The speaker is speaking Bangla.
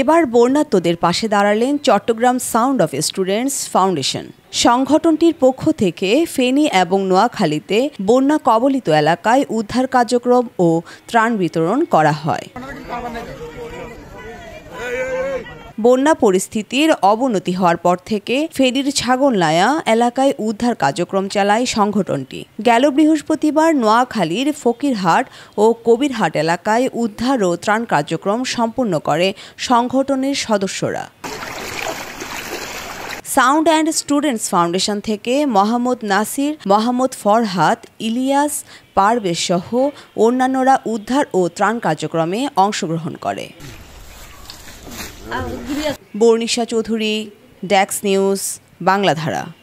এবার বর্ণাত্মদের পাশে দাঁড়ালেন Chittagong sound of students foundation সংগঠনটির পক্ষ থেকে ফেনী এবং নোয়াখালীতে বন্যা কবলিত এলাকায় উদ্ধার কার্যক্রম ও ত্রাণ বিতরণ করা হয় বন্যা পরিস্থিতির অবনতি হওয়ার পর থেকে ফেরির ছাগলনায়া এলাকায় উদ্ধার কার্যক্রম চালায় সংগঠনটি গেল বৃহস্পতিবার নোয়াখালীর ফকিরহাট ও কবিরহাট এলাকায় উদ্ধার ও ত্রাণ কার্যক্রম সম্পন্ন করে সংগঠনের সদস্যরা সাউন্ড অ্যান্ড স্টুডেন্টস ফাউন্ডেশন থেকে মোহাম্মদ নাসির মোহাম্মদ ফরহাদ ইলিয়াস পারবেশ সহ অন্যান্যরা উদ্ধার ও ত্রাণ কার্যক্রমে অংশগ্রহণ করে বর্ণিশা চৌধুরী ড্যাক্স নিউজ বাংলাধারা